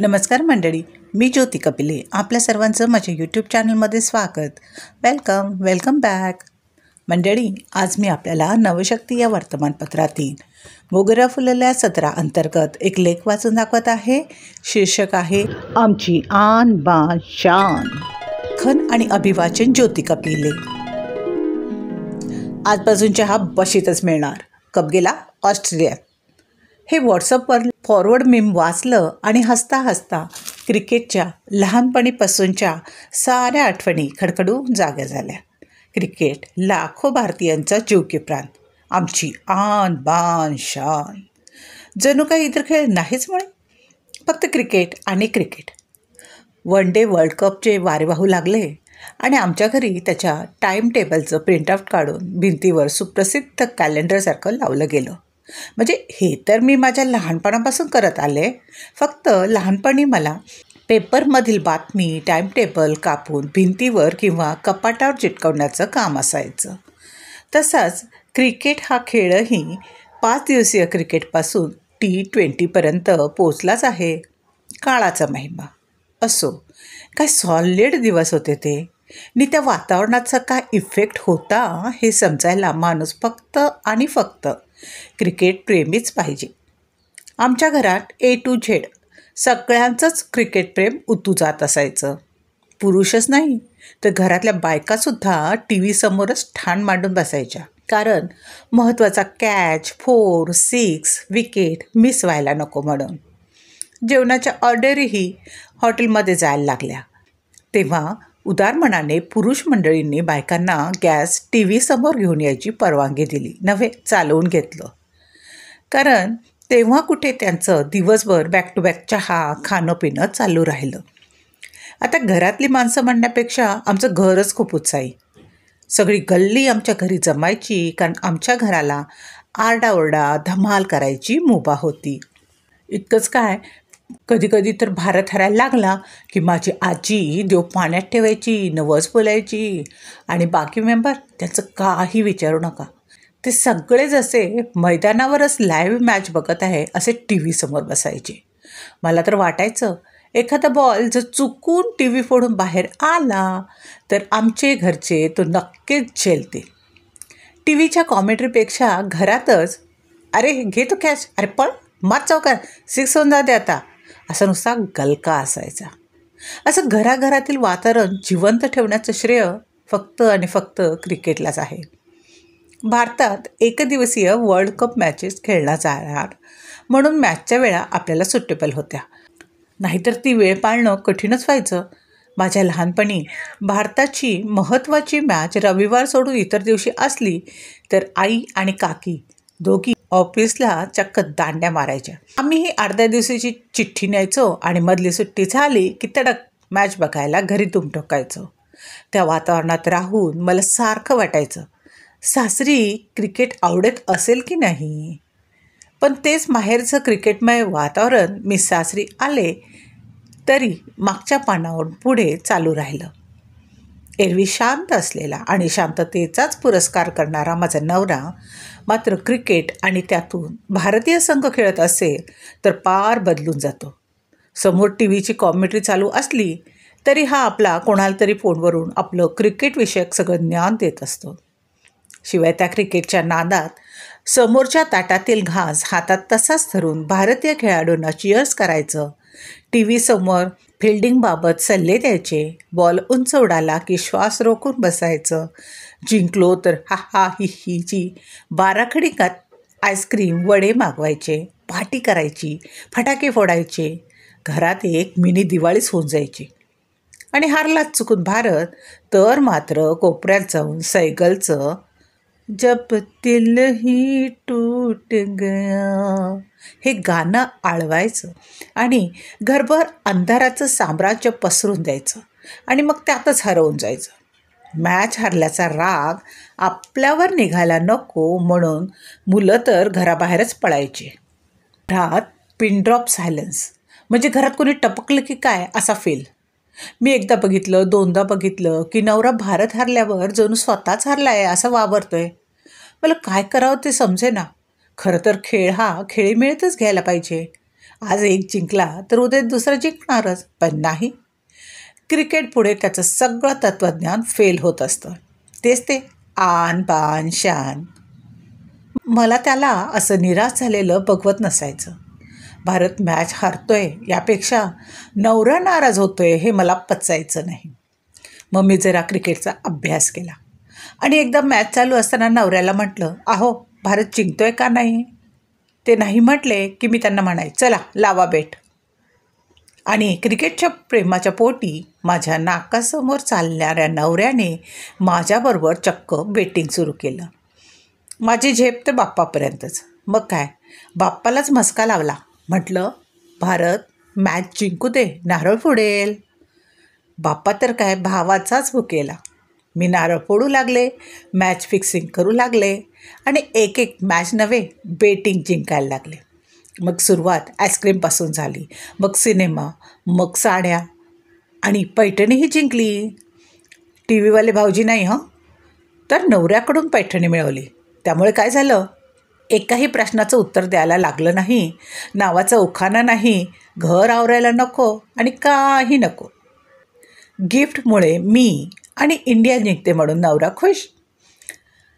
नमस्कार मंडळी मी ज्योती कपिले आपल्या सर्वांचं माझ्या यूट्यूब चॅनलमध्ये स्वागत वेलकम वेलकम बॅक मंडळी आज मी आपल्याला नवशक्ती या वर्तमानपत्रातील मोगरा फुलल्या सतरा अंतर्गत एक लेख वाचून दाखवत आहे शीर्षक आहे आमची आन बा शान खन आणि अभिवाचन ज्योती कपिले आजपासून चहा बशीतच मिळणार कप गेला ऑस्ट्रेलियात हे व्हॉट्सअपवर फॉरवर्ड मीम वाचलं आणि हसता हसता क्रिकेटच्या लहानपणीपासूनच्या साऱ्या आठवणी खडखडू जाग्या झाल्या क्रिकेट लाखो भारतीयांचा जीवकी प्राण आमची आन बान शान जणू काही इतर खेळ नाहीच म्हणे फक्त क्रिकेट आणि क्रिकेट वन डे वर्ल्ड कपचे वारे वाहू लागले आणि आमच्या घरी त्याच्या टाईम टेबलचं प्रिंटआउट काढून भिंतीवर सुप्रसिद्ध कॅलेंडरसारखं लावलं गेलं म्हणजे हे तर मी माझ्या लहानपणापासून करत आले फक्त लहानपणी मला पेपरमधील बातमी टाईमटेबल कापून भिंतीवर किंवा कपाटावर चिटकवण्याचं काम असायचं तसाच क्रिकेट हा खेळही पाच दिवसीय क्रिकेटपासून टी ट्वेंटीपर्यंत पोचलाच आहे काळाचा महिमा असो काय सॉलिड दिवस होते ते नि त्या वातावरणाचा काय इफेक्ट होता हे समजायला माणूस फक्त आणि फक्त क्रिकेट प्रेमीच पाहिजे आमच्या घरात ए टू झेड सगळ्यांचंच क्रिकेट प्रेम उतू जात असायचं पुरुषच नाही तर घरातल्या बायकासुद्धा टी समोरच ठाण मांडून बसायच्या कारण महत्त्वाचा catch four six wicket miss व्हायला नको म्हणून जेवणाच्या ऑर्डरही हॉटेलमध्ये जायला लागल्या तेव्हा उदार पुरुष मंडळींनी बायकांना गॅस टी व्हीसमोर घेऊन यायची परवानगी दिली नव्हे चालवून घेतलं कारण तेव्हा कुठे त्यांचं दिवसभर बॅक टू बॅक चहा खाणं पिणं चालू राहिलं आता घरातली माणसं म्हणण्यापेक्षा आमचं घरच खूप उत्साही सगळी गल्ली आमच्या घरी जमायची कारण आमच्या घराला आरडाओरडा धमाल करायची मुभा होती इतकंच काय कधी कधी तर भारत हरायला लागला की माझी आजी देव पाण्यात ठेवायची नवस बोलायची आणि बाकी मेंबर त्यांचं काही विचारू नका ते सगळे जसे मैदानावरच लाईव्ह मॅच बघत आहे असे टी व्हीसमोर बसायचे मला तर वाटायचं एखादा बॉल जर चुकून टी व्ही फोडून बाहेर आला तर आमचे घरचे तो नक्कीच झेलतील टी व्हीच्या कॉमेंट्रीपेक्षा घरातच अरे घे तो कॅच अरे पण मात चौकार सिक्स होऊन जाते आता असा नुसता गलका असायचा असं घराघरातील वातावरण जिवंत ठेवण्याचं श्रेय फक्त आणि फक्त क्रिकेटलाच आहे भारतात एकदिवसीय वर्ल्ड कप मॅचेस खेळला जाणार म्हणून मॅचच्या वेळा आपल्याला सुटेबल होत्या नाहीतर ती वेळ पाळणं कठीणच व्हायचं माझ्या लहानपणी भारताची महत्त्वाची मॅच रविवार सोडून इतर दिवशी असली तर आई आणि काकी दोघी ऑफिसला चक्क दांड्या मारायच्या आम्ही ही अर्ध्या दिवसाची चिठ्ठी न्यायचो आणि मधली सुट्टी झाली की तडक मॅच बघायला घरी ठोकायचो त्या वातावरणात राहून मला सारखं वाटायचं सासरी क्रिकेट आवडत असेल की नाही पण तेच माहेरचं क्रिकेटमय वातावरण मी सासरी आले तरी मागच्या पानावर पुढे चालू राहिलं एरवी शांत असलेला आणि शांततेचाच पुरस्कार करणारा माझा नवरा मात्र क्रिकेट आणि त्यातून भारतीय संघ खेळत असेल तर पार बदलून जातो समोर टी व्हीची कॉमेंट्री चालू असली तरी हा आपला कोणाला तरी फोनवरून आपलं क्रिकेटविषयक सगळं ज्ञान देत असतो शिवाय त्या क्रिकेटच्या नादात समोरच्या ताटातील घास हातात तसाच धरून भारतीय खेळाडूंना चिअर्स करायचं टी व्हीसमोर फिल्डिंगबाबत सल्ले द्यायचे बॉल उंच उडाला की श्वास रोखून बसायचं जिंकलो तर हा हा ही ही जी बाराखडी का आईस्क्रीम वडे मागवायचे पाटी करायची फटाके फोडायचे घरात एक मिनी दिवाळीच होऊन जायची आणि हारलाच चुकून भारत तर मात्र कोपऱ्यात जाऊन सैगलचं जब तिल ही टूट गया हे गाणं आळवायचं आणि घरभर अंधाराचं साम्राज्य पसरून द्यायचं आणि मग त्यातच हरवून जायचं मॅच हरल्याचा राग आपल्यावर निघायला नको म्हणून मुलं तर घराबाहेरच पळायची रात पिनड्रॉप सायलेन्स म्हणजे घरात कोणी टपकलं की काय असा फील मी एकदा बघितलं दोनदा बघितलं की नवरा भारत हरल्यावर जणू स्वतःच हरला आहे असं वावरतोय मला काय करावं ते समजे ना खरं तर खेळ हा खेळी मिळतच घ्यायला पाहिजे आज एक जिंकला तर उद्या दुसरा जिंकणारच पण नाही क्रिकेट पुढे त्याचं सगळं तत्त्वज्ञान फेल होत असतं तेच ते आन बान शान मला त्याला असं निराश झालेलं बघवत नसायचं भारत मॅच हारतोय यापेक्षा नवरा नाराज होतोय हे मला पचायचं नाही मग मी जरा क्रिकेटचा अभ्यास केला आणि एकदा मॅच चालू असताना नवऱ्याला म्हटलं अहो भारत जिंकतोय का नाही ते नाही म्हटले की मी त्यांना म्हणाय चला लावा बेट आणि क्रिकेटच्या प्रेमाच्या पोटी माझ्या नाकासमोर चालणाऱ्या नवऱ्याने माझ्याबरोबर चक्क बेटिंग सुरू केलं माझी झेप तर बाप्पापर्यंतच मग काय बाप्पालाच मस्का लावला म्हटलं भारत मॅच जिंकू दे नारळ फोडेल बाप्पा तर काय भावाचाच भुकेला मी नारळ फोडू लागले मॅच फिक्सिंग करू लागले आणि एक एक मॅच नव्हे बेटिंग जिंकायला लागले मग सुरुवात आईस्क्रीमपासून झाली मग सिनेमा मग साड्या आणि पैठणीही जिंकली टी व्हीवाले भाऊजी नाही हं तर नवऱ्याकडून पैठणी मिळवली त्यामुळे काय झालं एकाही प्रश्नाचं उत्तर द्यायला लागलं नाही नावाचा उखाणा नाही घर आवरायला नको आणि काही नको गिफ्टमुळे मी आणि इंडिया जिंकते म्हणून नवरा खुश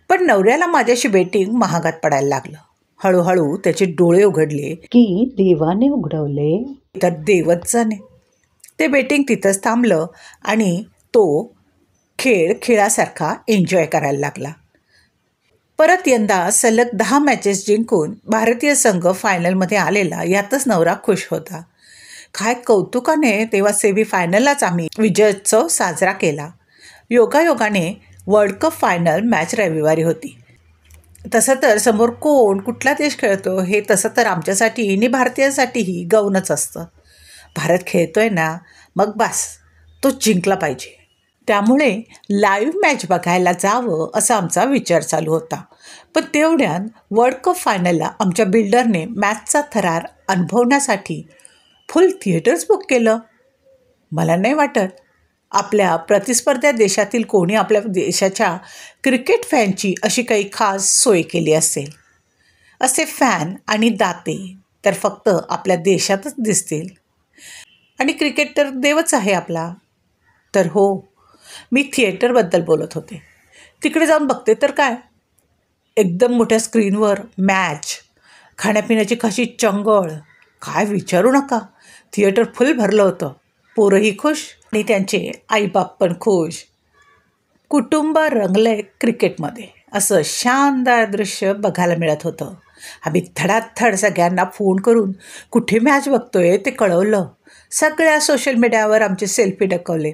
पण नवऱ्याला माझ्याशी बेटिंग महागात पडायला लागलं हळूहळू त्याचे डोळे उघडले की देवाने उघडवले तर देवच जाणे ते बेटिंग तिथंच थांबलं आणि तो खेळ खेळासारखा एन्जॉय करायला लागला परत यंदा सलग दहा मॅचेस जिंकून भारतीय संघ फायनलमध्ये आलेला यातच नवरा खुश होता काय कौतुकाने तेव्हा फायनललाच आम्ही विजयोत्सव साजरा केला योगायोगाने वर्ल्ड कप फायनल मॅच रविवारी होती तसं तर समोर कोण कुठला देश खेळतो हे तसं तर आमच्यासाठी आणि भारतीयांसाठीही गौणच असतं भारत खेळतोय ना मग बास तो जिंकला पाहिजे त्यामुळे लाईव्ह मॅच बघायला जावं असा आमचा विचार चालू होता पण तेवढ्यात वर्ल्ड कप फायनलला आमच्या बिल्डरने मॅचचा थरार अनुभवण्यासाठी फुल थिएटर्स बुक केलं मला नाही वाटत आपल्या प्रतिस्पर्ध्या देशातील कोणी आपल्या देशाच्या क्रिकेट फॅनची अशी काही खास सोय केली असेल असे फॅन आणि दाते तर फक्त आपल्या देशातच दिसतील आणि क्रिकेट तर देवच आहे आपला तर हो मी थिएटरबद्दल बोलत होते तिकडे जाऊन बघते तर काय एकदम मोठ्या स्क्रीनवर मॅच खाण्यापिण्याची कशी चंगळ काय विचारू नका थिएटर फुल भरलं होतं पोरंही खुश आणि त्यांचे आईबाप पण खुश कुटुंब रंगलंय क्रिकेटमध्ये असं शानदार दृश्य बघायला मिळत होतं आम्ही थड सगळ्यांना फोन करून कुठे मॅच बघतोय ते कळवलं सगळ्या सोशल मीडियावर आमचे सेल्फी डकवले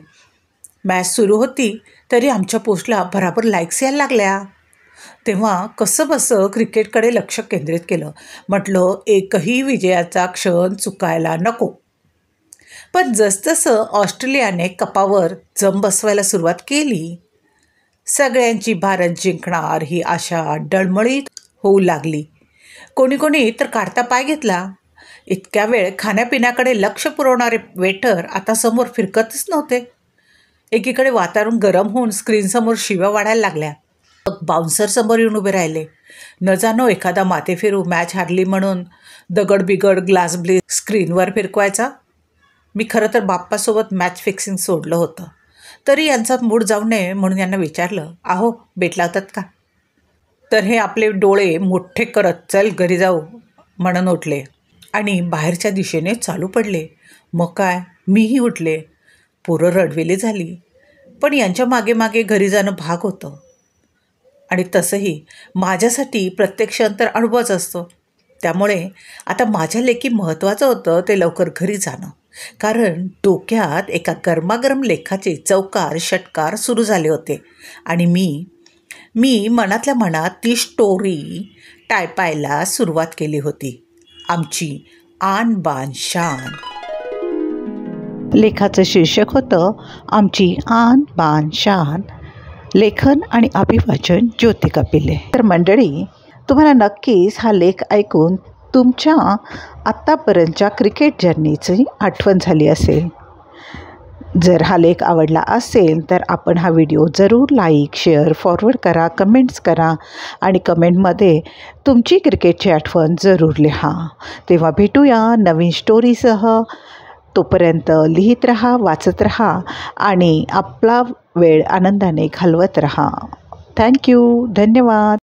मॅच सुरू होती तरी आमच्या पोस्टला भराभर लाईक्स यायला लागल्या तेव्हा कसं बसं क्रिकेटकडे लक्ष केंद्रित केलं म्हटलं एकही विजयाचा क्षण चुकायला नको पण जसजसं ऑस्ट्रेलियाने कपावर जम बसवायला सुरुवात केली सगळ्यांची भारत जिंकणार ही आशा डळमळीत होऊ लागली कोणी कोणी तर काढता पाय घेतला इतक्या वेळ खाण्यापिण्याकडे लक्ष पुरवणारे वेटर आता समोर फिरकतच नव्हते एकीकडे वातावरण गरम होऊन स्क्रीनसमोर शिव्या वाढायला लागल्या बाउन्सरसमोर येऊन उभे राहिले न जाणो एखादा माते फिरू मॅच हारली म्हणून दगड बिगड ग्लास ब्ली स्क्रीनवर फिरकवायचा मी खरं तर बाप्पासोबत मॅच फिक्सिंग सोडलं होतं तरी यांचा मूड जाऊ नये म्हणून यांना विचारलं आहो भेटला लावतात का तर हे आपले डोळे मोठे करत चल घरी जाऊ म्हणून उठले आणि बाहेरच्या दिशेने चालू पडले मग काय मीही उठले पोरं रडविली झाली पण यांच्या मागे मागे घरी जाणं भाग होतं आणि तसंही माझ्यासाठी प्रत्यक्ष अंतर अनुभवच असतो त्यामुळे आता माझ्या लेखी महत्त्वाचं होतं ते लवकर घरी जाणं कारण डोक्यात एका गरमागरम लेखाचे चौकार षटकार सुरू झाले होते आणि मी मी मनातल्या मनात ती स्टोरी टायपायला सुरुवात केली होती आमची आन बान शान लेखाचं शीर्षक होतं आमची आन बान शान लेखन आणि अभिवाचन ज्योती कपिले तर मंडळी तुम्हाला नक्कीच हा लेख ऐकून तुमच्या आत्तापर्यंतच्या क्रिकेट जर्नीची आठवण झाली असेल जर हा लेख आवडला असेल तर आपण हा व्हिडिओ जरूर लाईक शेअर फॉरवर्ड करा कमेंट्स करा आणि कमेंटमध्ये तुमची क्रिकेटची आठवण जरूर लिहा तेव्हा भेटूया नवीन स्टोरीसह तोपर्यंत लिहित रहा वाचत रहा आणि आपला वेळ आनंदाने घालवत रहा थँक्यू धन्यवाद